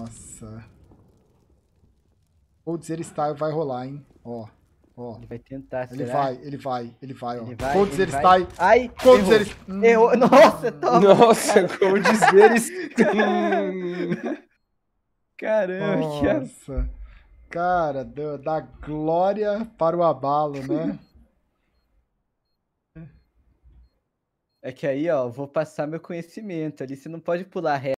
Nossa. Ou dizer style vai rolar, hein? Ó. Ó. Ele vai tentar, Ele vai, ele vai, ele vai, ó. Ele vai, Cold ele dizer. Style. Ai, Cold errou. Zero... Hum. errou. Nossa, toma. Nossa, Cold Zero... Caramba, Nossa. Cara, dá da glória para o abalo, né? É que aí, ó, vou passar meu conhecimento ali. Você não pode pular reto.